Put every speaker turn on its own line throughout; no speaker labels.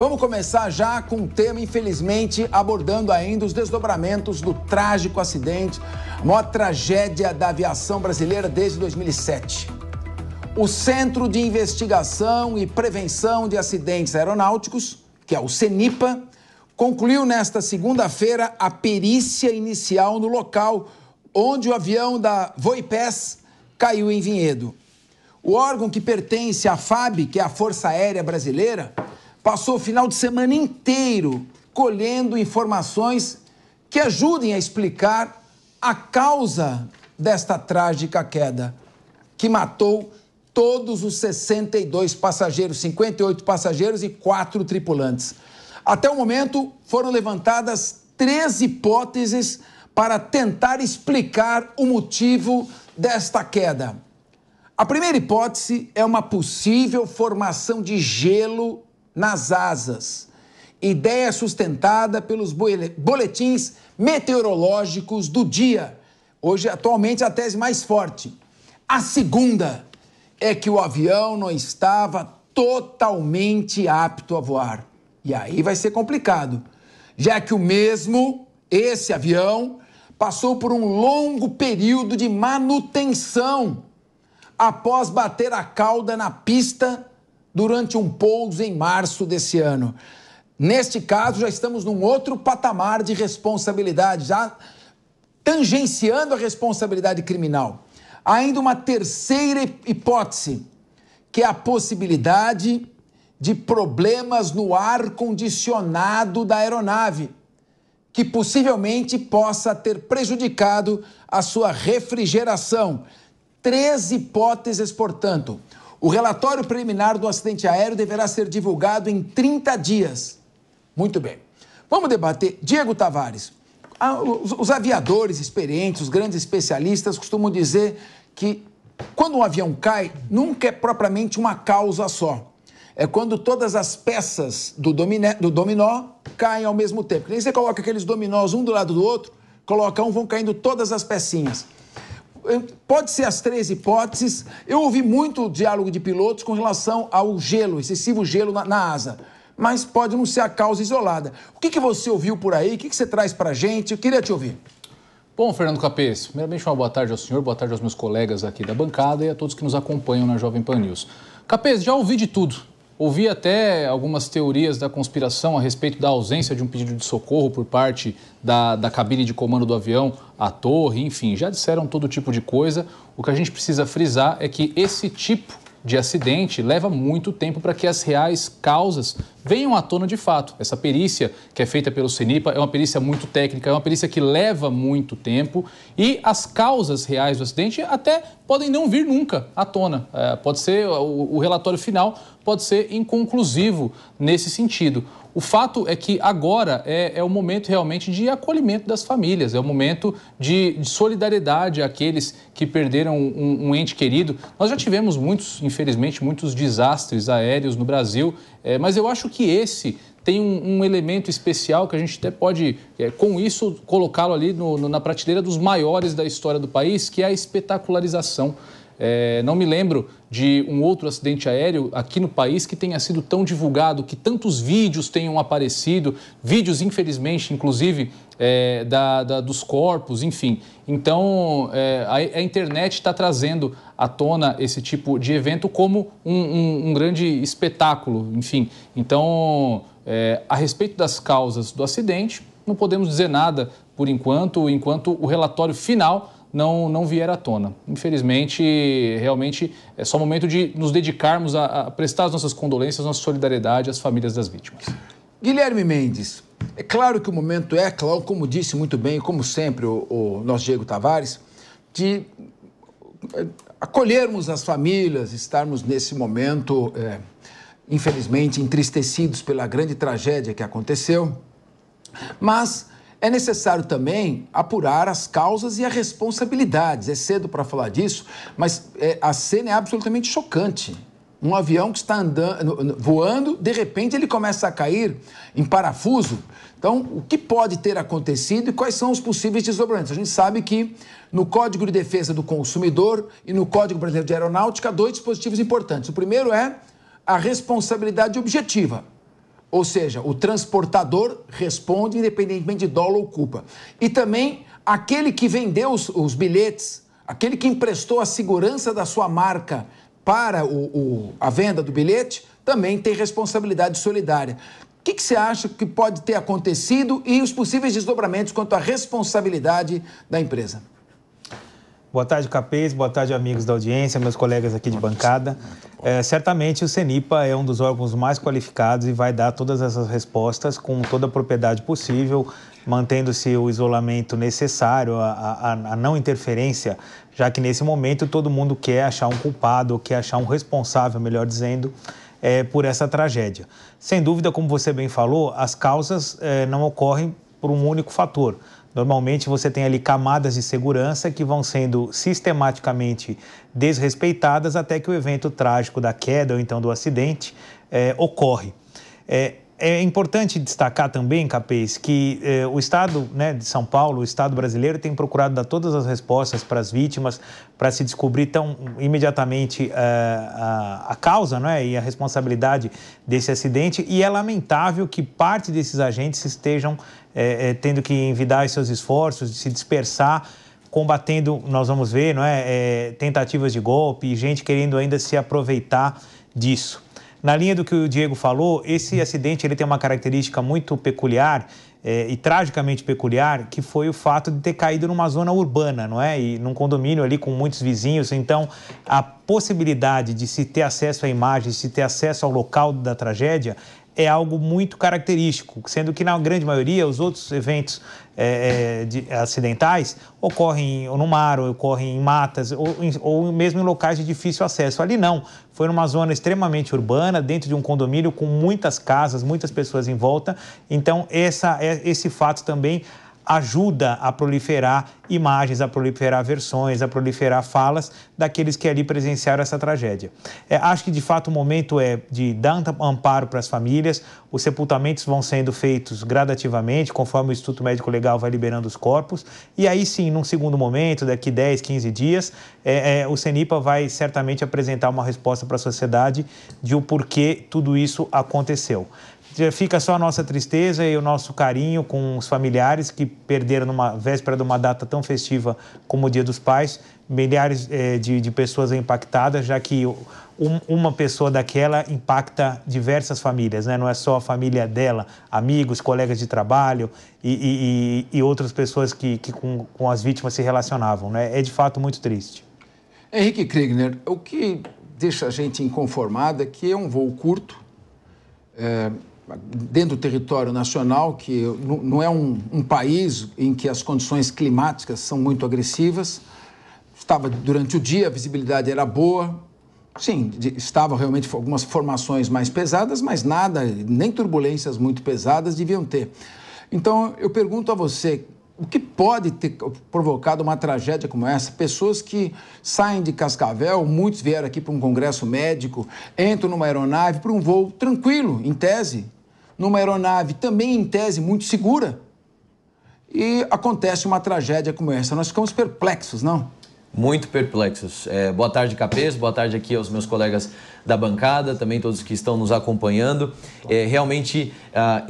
Vamos começar já com um tema, infelizmente, abordando ainda os desdobramentos do trágico acidente, a maior tragédia da aviação brasileira desde 2007. O Centro de Investigação e Prevenção de Acidentes Aeronáuticos, que é o CENIPA, concluiu nesta segunda-feira a perícia inicial no local onde o avião da Voipes caiu em Vinhedo. O órgão que pertence à FAB, que é a Força Aérea Brasileira, passou o final de semana inteiro colhendo informações que ajudem a explicar a causa desta trágica queda, que matou todos os 62 passageiros, 58 passageiros e 4 tripulantes. Até o momento, foram levantadas três hipóteses para tentar explicar o motivo desta queda. A primeira hipótese é uma possível formação de gelo nas asas. Ideia sustentada pelos boletins meteorológicos do dia. Hoje, atualmente, é a tese mais forte. A segunda é que o avião não estava totalmente apto a voar. E aí vai ser complicado, já que o mesmo, esse avião, passou por um longo período de manutenção após bater a cauda na pista durante um pouso em março desse ano. Neste caso, já estamos num outro patamar de responsabilidade, já tangenciando a responsabilidade criminal. Há ainda uma terceira hipótese, que é a possibilidade de problemas no ar condicionado da aeronave, que possivelmente possa ter prejudicado a sua refrigeração. Três hipóteses, portanto. O relatório preliminar do acidente aéreo deverá ser divulgado em 30 dias. Muito bem. Vamos debater. Diego Tavares, os aviadores experientes, os grandes especialistas costumam dizer que quando um avião cai, nunca é propriamente uma causa só. É quando todas as peças do, dominé, do dominó caem ao mesmo tempo. Que nem você coloca aqueles dominós um do lado do outro, coloca um, vão caindo todas as pecinhas. Pode ser as três hipóteses. Eu ouvi muito diálogo de pilotos com relação ao gelo, excessivo gelo na, na asa. Mas pode não ser a causa isolada. O que, que você ouviu por aí? O que, que você traz para gente? Eu queria te ouvir.
Bom, Fernando Capês, primeiramente uma boa tarde ao senhor, boa tarde aos meus colegas aqui da bancada e a todos que nos acompanham na Jovem Pan News. Capês, já ouvi de tudo. Ouvi até algumas teorias da conspiração a respeito da ausência de um pedido de socorro por parte da, da cabine de comando do avião, a torre, enfim, já disseram todo tipo de coisa. O que a gente precisa frisar é que esse tipo de acidente, leva muito tempo para que as reais causas venham à tona de fato. Essa perícia que é feita pelo CENIPA é uma perícia muito técnica, é uma perícia que leva muito tempo e as causas reais do acidente até podem não vir nunca à tona. É, pode ser, o, o relatório final pode ser inconclusivo nesse sentido. O fato é que agora é, é o momento realmente de acolhimento das famílias, é o momento de, de solidariedade àqueles que perderam um, um, ente querido. Nós já tivemos muitos, infelizmente, muitos desastres aéreos no Brasil, é, mas eu acho que esse tem um, um, elemento especial que a gente até pode, é, com isso, colocá-lo ali no, no, na prateleira dos maiores da história do país, que é a espetacularização. É, não me lembro de um outro acidente aéreo aqui no país que tenha sido tão divulgado, que tantos vídeos tenham aparecido, vídeos, infelizmente, inclusive, é, da, da, dos corpos, enfim. Então, é, a, a, internet está trazendo à tona esse tipo de evento como um, um, um grande espetáculo, enfim. Então, é, a respeito das causas do acidente, não podemos dizer nada por enquanto, enquanto o relatório final não, não vier à tona. Infelizmente, realmente é só momento de nos dedicarmos a, a prestar as nossas condolências, nossa solidariedade às famílias das vítimas.
Guilherme Mendes, é claro que o momento é, claro, como disse muito bem, como sempre, o, o nosso Diego Tavares, de é, acolhermos as famílias, estarmos nesse momento, é, infelizmente, entristecidos pela grande tragédia que aconteceu, mas é necessário também apurar as causas e as responsabilidades. É cedo para falar disso, mas é, a cena é absolutamente chocante. Um avião que está andando, voando, de repente ele começa a cair em parafuso. Então, o que pode ter acontecido e quais são os possíveis desdobramentos? A gente sabe que no Código de Defesa do Consumidor e no Código Brasileiro de Aeronáutica, dois dispositivos importantes. O primeiro é a responsabilidade objetiva ou seja, o transportador responde independentemente de dólar ou culpa. E também aquele que vendeu os, os bilhetes, aquele que emprestou a segurança da sua marca para o, o, a venda do bilhete, também tem responsabilidade solidária. O que, que você acha que pode ter acontecido e os possíveis desdobramentos quanto à responsabilidade
da empresa? Boa tarde, Capês. Boa tarde, amigos da audiência, meus colegas aqui de bancada. É, certamente o CENIPA é um dos órgãos mais qualificados e vai dar todas essas respostas com toda a propriedade possível, mantendo-se o isolamento necessário, a, a, a, não interferência, já que nesse momento todo mundo quer achar um culpado, quer achar um responsável, melhor dizendo, é, por essa tragédia. Sem dúvida, como você bem falou, as causas é, não ocorrem por um único fator Normalmente você tem ali camadas de segurança que vão sendo sistematicamente desrespeitadas até que o evento trágico da queda ou então do acidente é, ocorre. É, é importante destacar também, Capês, que eh, o Estado né, de São Paulo, o Estado brasileiro, tem procurado dar todas as respostas para as vítimas, para se descobrir tão imediatamente uh, a, a, causa né, e a responsabilidade desse acidente. E é lamentável que parte desses agentes estejam eh, tendo que envidar seus esforços, se dispersar combatendo, nós vamos ver, não é, é, tentativas de golpe, gente querendo ainda se aproveitar disso. Na linha do que o Diego falou, esse acidente ele tem uma característica muito peculiar é, e tragicamente peculiar, que foi o fato de ter caído numa zona urbana, não é? E num condomínio ali com muitos vizinhos. Então, a possibilidade de se ter acesso à imagem, de se ter acesso ao local da tragédia, é algo muito característico, sendo que na grande maioria os outros eventos é, é, de, acidentais ocorrem no mar, ou ocorrem em matas, ou, em, ou mesmo em locais de difícil acesso. Ali não, foi numa zona extremamente urbana, dentro de um condomínio com muitas casas, muitas pessoas em volta. Então, essa, é, esse fato também ajuda a proliferar imagens, a proliferar versões, a proliferar falas daqueles que ali presenciaram essa tragédia. É, acho que de fato o momento é de dar amparo para as famílias, os sepultamentos vão sendo feitos gradativamente, conforme o Instituto Médico Legal vai liberando os corpos, e aí sim, num segundo momento, daqui 10, 15 dias, é, é, o CENIPA vai certamente apresentar uma resposta para a sociedade de o porquê tudo isso aconteceu fica só a nossa tristeza e o nosso carinho com os familiares que perderam numa véspera de uma data tão festiva como o Dia dos Pais, milhares é, de, de, pessoas impactadas, já que um, uma pessoa daquela impacta diversas famílias, né? não é só a família dela, amigos, colegas de trabalho e, e, e outras pessoas que, que com, com, as vítimas se relacionavam. Né? É de fato muito triste. Henrique Kriegner, o que
deixa a gente inconformada é que é um voo curto, é, dentro do território nacional, que não é um, um, país em que as condições climáticas são muito agressivas. Estava durante o dia, a visibilidade era boa. Sim, estavam estava realmente algumas formações mais pesadas, mas nada, nem turbulências muito pesadas deviam ter. Então, eu pergunto a você, o que pode ter provocado uma tragédia como essa? Pessoas que saem de Cascavel, muitos vieram aqui para um congresso médico, entram numa aeronave para um voo tranquilo, em tese, numa aeronave também, em tese, muito segura, e acontece uma tragédia
como essa. Nós ficamos perplexos, não? Muito perplexos. É, boa tarde, Capês. Boa tarde aqui aos meus colegas da bancada, também todos que estão nos acompanhando. É, realmente a,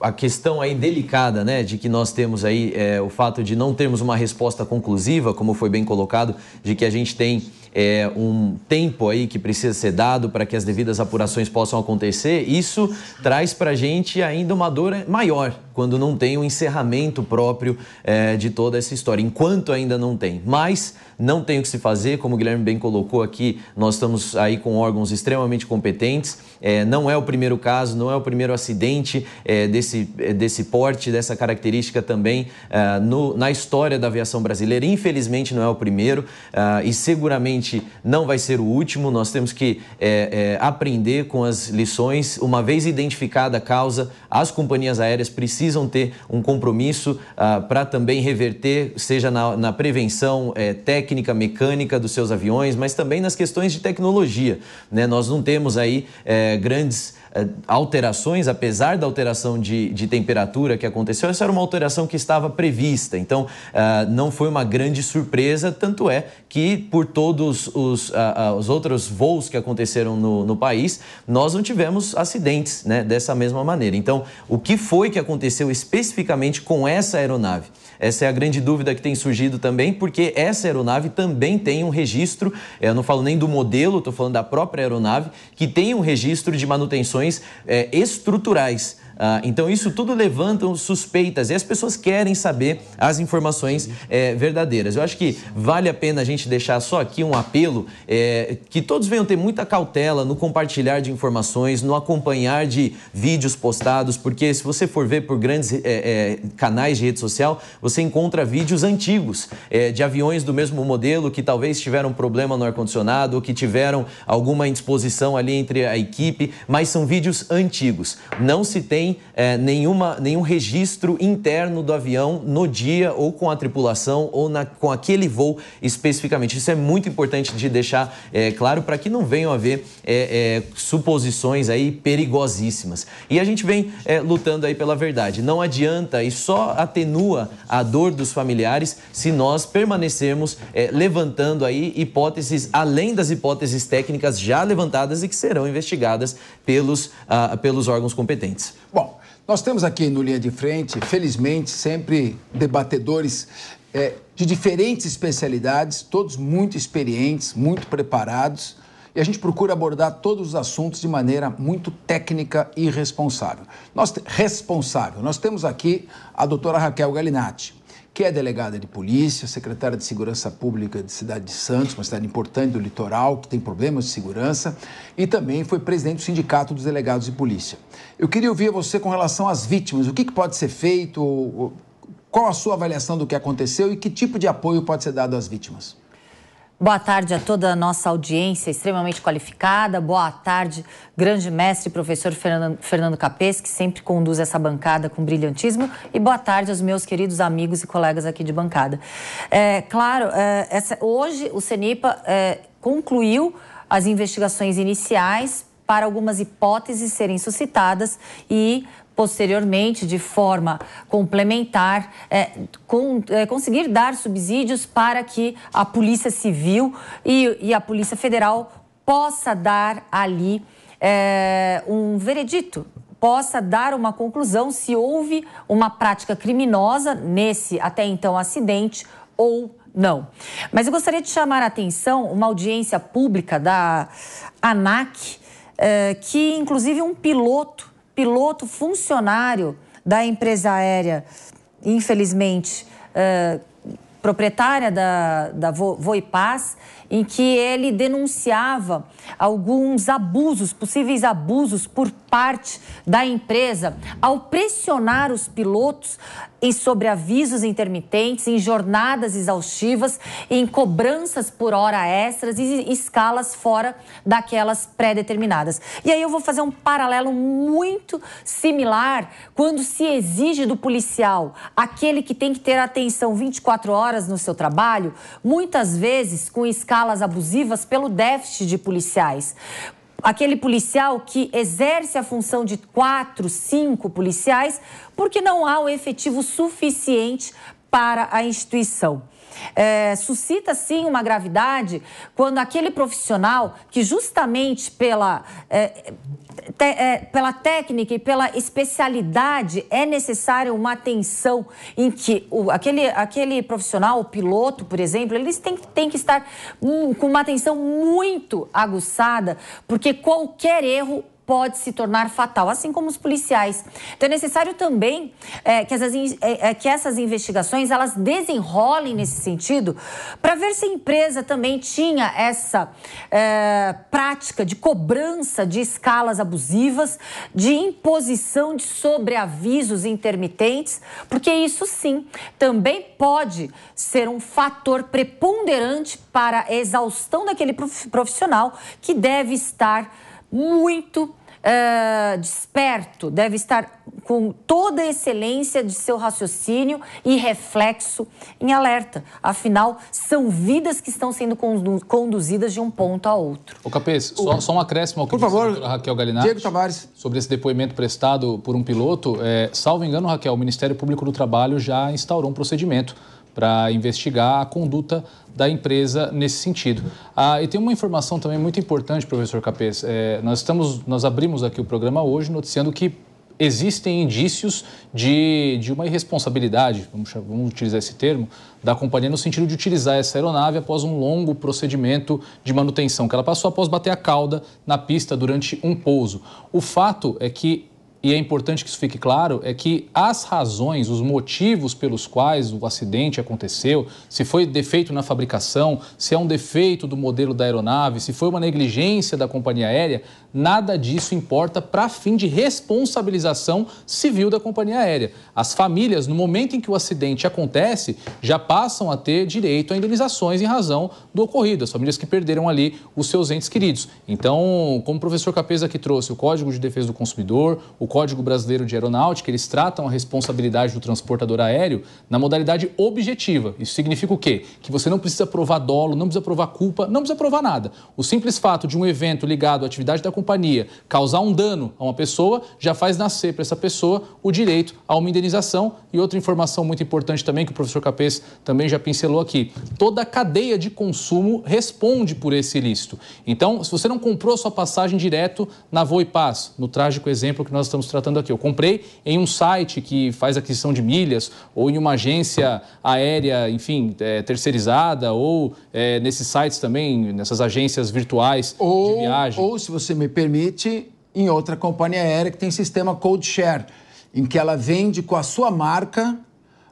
a, questão aí delicada, né, de que nós temos aí é, o fato de não termos uma resposta conclusiva, como foi bem colocado, de que a gente tem é, um tempo aí que precisa ser dado para que as devidas apurações possam acontecer, isso traz para a gente ainda uma dor maior quando não tem um encerramento próprio é, de toda essa história, enquanto ainda não tem. Mas não tem o que se fazer, como o Guilherme bem colocou aqui, nós estamos aí com órgãos extremamente competentes, é, não é o primeiro caso, não é o primeiro acidente é, desse, é, desse porte, dessa característica também é, no, na história da aviação brasileira, infelizmente não é o primeiro é, e seguramente certamente não vai ser o último. Nós temos que é, é, aprender com as lições. Uma vez identificada a causa, as companhias aéreas precisam ter um compromisso ah, para também reverter, seja na, na prevenção é, técnica, mecânica dos seus aviões, mas também nas questões de tecnologia. Né? Nós não temos aí é, grandes eh, alterações, apesar da alteração de, de temperatura que aconteceu, essa era uma alteração que estava prevista. Então, uh, não foi uma grande surpresa, tanto é que por todos os, uh, uh, os outros voos que aconteceram no, no, país, nós não tivemos acidentes né, dessa mesma maneira. Então, o que foi que aconteceu especificamente com essa aeronave? Essa é a grande dúvida que tem surgido também, porque essa aeronave também tem um registro, eu não falo nem do modelo, estou falando da própria aeronave, que tem um registro de manutenções é, estruturais. Ah, então, isso tudo levanta suspeitas e as pessoas querem saber as informações é, verdadeiras. Eu acho que vale a pena a gente deixar só aqui um apelo é, que todos venham ter muita cautela no compartilhar de informações, no acompanhar de vídeos postados, porque se você for ver por grandes é, canais de rede social, você encontra vídeos antigos de aviões do mesmo modelo que talvez tiveram problema no ar-condicionado ou que tiveram alguma indisposição ali entre a equipe, mas são vídeos antigos. Não se tem é, nenhuma, nenhum registro interno do avião no dia ou com a tripulação ou na, com aquele voo especificamente. Isso é muito importante de deixar é, claro para que não venham a haver é, é suposições aí perigosíssimas. E a gente vem é, lutando aí pela verdade. Não adianta e só atenua a dor dos familiares se nós permanecermos é, levantando aí hipóteses além das hipóteses técnicas já levantadas e que serão investigadas pelos, ah, pelos órgãos competentes.
Nós temos aqui no Linha de Frente, felizmente, sempre debatedores é, de diferentes especialidades, todos muito experientes, muito preparados, e a gente procura abordar todos os assuntos de maneira muito técnica e responsável. Nós, responsável. Nós temos aqui a doutora Raquel Galinatti, que é delegada de polícia, secretária de Segurança Pública de Cidade de Santos, uma cidade importante do litoral, que tem problemas de segurança, e também foi presidente do Sindicato dos Delegados de Polícia. Eu queria ouvir você com relação às vítimas, o que, que pode ser feito, qual a sua avaliação do que aconteceu e que tipo de apoio pode ser dado às vítimas?
Boa tarde a toda a nossa audiência extremamente qualificada. Boa tarde, grande mestre professor Fernando Capês, que sempre conduz essa bancada com brilhantismo. E boa tarde aos meus queridos amigos e colegas aqui de bancada. É, claro, é, essa, hoje o CENIPA é, concluiu as investigações iniciais para algumas hipóteses serem suscitadas e posteriormente, de forma complementar, é, com, é, conseguir dar subsídios para que a Polícia Civil e, e a Polícia Federal possa dar ali é, um veredito possa dar uma conclusão se houve uma prática criminosa nesse até então acidente ou não. Mas eu gostaria de chamar a atenção uma audiência pública da ANAC, é, que inclusive um piloto piloto funcionário da empresa aérea, infelizmente, uh, proprietária da, da Voipaz. Vo em que ele denunciava alguns abusos, possíveis abusos por parte da empresa ao pressionar os pilotos em sobre avisos intermitentes, em jornadas exaustivas, em cobranças por hora extras e escalas fora daquelas pré-determinadas. E aí eu vou fazer um paralelo muito similar quando se exige do policial, aquele que tem que ter atenção 24 horas no seu trabalho, muitas vezes com escalas falas abusivas pelo déficit de policiais aquele policial que exerce a função de quatro, cinco policiais, porque não há o efetivo suficiente para a instituição. É, suscita sim uma gravidade quando aquele profissional que justamente pela, é, te, é, pela técnica e pela especialidade é necessário uma atenção em que o, aquele, aquele profissional, o piloto, por exemplo, eles têm, têm que estar hum, com uma atenção muito aguçada, porque qualquer erro pode se tornar fatal, assim como os policiais. Então é necessário também é, que, essas, é, é, que essas investigações elas desenrolem nesse sentido para ver se a empresa também tinha essa é, prática de cobrança de escalas abusivas, de imposição de sobreavisos intermitentes, porque isso sim também pode ser um fator preponderante para a exaustão daquele profissional que deve estar muito Uh, desperto, deve estar com toda a excelência de seu raciocínio e reflexo em alerta. Afinal, são vidas que estão sendo conduzidas de um ponto a outro. Ô
Capês, o... só, só, um acréscimo ao que por disse favor, a Raquel Galinatti. Diego Tavares. Sobre esse depoimento prestado por um piloto. É, salvo engano, Raquel, o Ministério Público do Trabalho já instaurou um procedimento para investigar a conduta da empresa nesse sentido. Ah, e tem uma informação também muito importante, professor Capês. É, nós, estamos, nós abrimos aqui o programa hoje noticiando que existem indícios de, de uma irresponsabilidade, vamos, vamos, utilizar esse termo, da companhia no sentido de utilizar essa aeronave após um longo procedimento de manutenção que ela passou após bater a cauda na pista durante um pouso. O fato é que e é importante que isso fique claro, é que as razões, os motivos pelos quais o acidente aconteceu, se foi defeito na fabricação, se é um defeito do modelo da aeronave, se foi uma negligência da companhia aérea, nada disso importa para fim de responsabilização civil da companhia aérea. As famílias, no momento em que o acidente acontece, já passam a ter direito a indenizações em razão do ocorrido, as famílias que perderam ali os seus entes queridos. Então, como o professor Capesa que trouxe, o Código de Defesa do Consumidor, o Código Brasileiro de Aeronáutica, eles tratam a responsabilidade do transportador aéreo na modalidade objetiva. Isso significa o quê? Que você não precisa provar dolo, não precisa provar culpa, não precisa provar nada. O simples fato de um evento ligado à atividade da companhia causar um dano a uma pessoa já faz nascer para essa pessoa o direito a uma indenização. E outra informação muito importante também, que o professor Capês também já pincelou aqui: toda a cadeia de consumo responde por esse ilícito. Então, se você não comprou sua passagem direto na Paz, no trágico exemplo que nós estamos estamos tratando aqui. Eu comprei em um site que faz aquisição de milhas, ou em uma agência aérea, enfim, é, terceirizada, ou é, nesses sites também, nessas agências virtuais
ou, de viagem. Ou, se você me permite, em outra companhia aérea que tem sistema Code Share, em que ela vende com a sua marca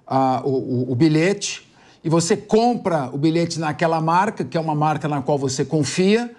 a, o, o, o bilhete e você compra o bilhete naquela marca, que é uma marca na qual você confia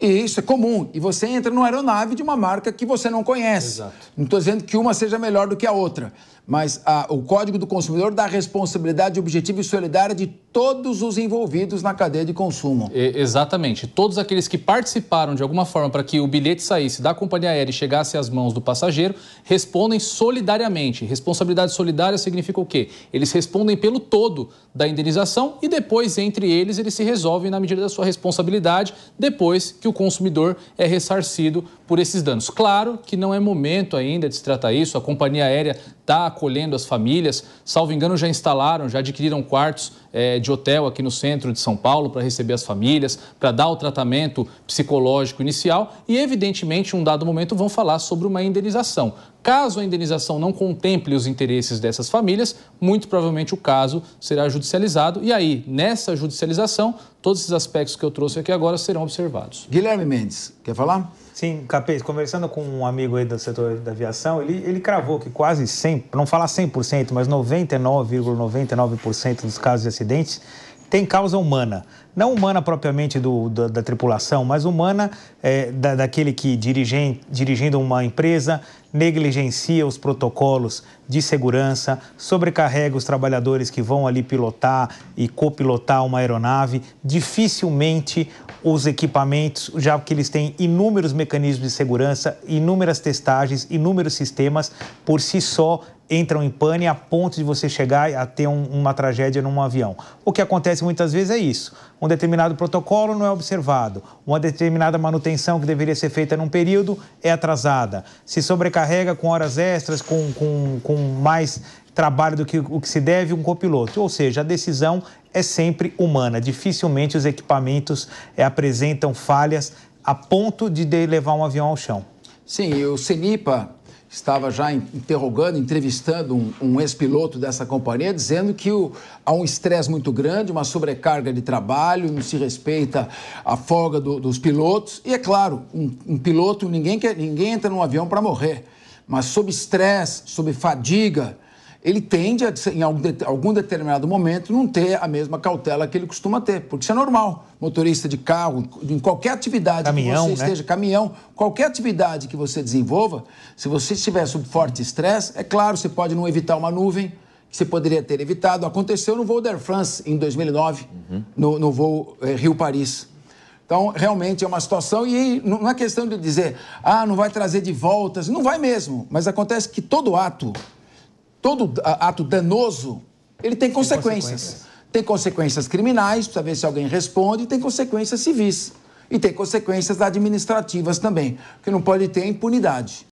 e isso é comum. E você entra numa aeronave de uma marca que você não conhece. Exato. Não estou dizendo que uma seja melhor do que a outra mas a, ah, o Código do Consumidor dá responsabilidade objetiva e solidária de todos os envolvidos na cadeia de consumo.
E, exatamente. Todos aqueles que participaram de alguma forma para que o bilhete saísse da companhia aérea e chegasse às mãos do passageiro respondem solidariamente. Responsabilidade solidária significa o quê? Eles respondem pelo todo da indenização e depois, entre eles, eles se resolvem na medida da sua responsabilidade depois que o consumidor é ressarcido por esses danos. Claro que não é momento ainda de se tratar isso, a companhia aérea está acolhendo as famílias, salvo engano, já instalaram, já adquiriram quartos é, de hotel aqui no centro de São Paulo para receber as famílias, para dar o tratamento psicológico inicial e, evidentemente, em um dado momento vão falar sobre uma indenização. Caso a indenização não contemple os interesses dessas famílias, muito provavelmente o caso será judicializado e aí, nessa judicialização, todos esses aspectos que eu trouxe aqui agora serão observados. Guilherme
Mendes, quer falar? Sim, Capês, conversando com um amigo aí do setor da aviação, ele, ele cravou que quase 100, não falar 100%, mas 99,99% ,99 dos casos de acidentes tem causa humana. Não humana propriamente do, da, da tripulação, mas humana é, da, daquele que, dirige dirigindo uma empresa, negligencia os protocolos de segurança, sobrecarrega os trabalhadores que vão ali pilotar e copilotar uma aeronave. Dificilmente os equipamentos, já que eles têm inúmeros mecanismos de segurança, inúmeras testagens, inúmeros sistemas, por si só entram em pane a ponto de você chegar a ter um, uma tragédia num avião. O que acontece muitas vezes é isso. Um determinado protocolo não é observado, uma determinada manutenção que deveria ser feita num período é atrasada, se sobrecarrega com horas extras, com, com, com mais trabalho do que o que se deve um copiloto. Ou seja, a decisão é sempre humana. Dificilmente os equipamentos é, apresentam falhas a ponto de levar um avião ao chão.
Sim, o CENIPA estava já interrogando, entrevistando um, um ex-piloto dessa companhia, dizendo que o, há um estresse muito grande, uma sobrecarga de trabalho, não se respeita a folga do, dos pilotos. E é claro, um, um piloto, ninguém, quer, ninguém entra num avião para morrer, mas sob estresse, sob fadiga, ele tende a, em algum determinado momento, não ter a mesma cautela que ele costuma ter, porque isso é normal. Motorista de carro, em qualquer atividade caminhão, que você né? esteja, caminhão, qualquer atividade que você desenvolva, se você estiver sob forte estresse, é claro, você pode não evitar uma nuvem, que você poderia ter evitado. Aconteceu no voo da Air France em 2009, uhum. no, no, voo é, eh, Rio-Paris. Então, realmente é uma situação e não é questão de dizer, ah, não vai trazer de voltas, não vai mesmo, mas acontece que todo ato todo ato danoso, ele tem, tem consequências. consequências. Tem consequências criminais, precisa ver se alguém responde, e tem consequências civis. E tem consequências administrativas também, que não pode ter impunidade.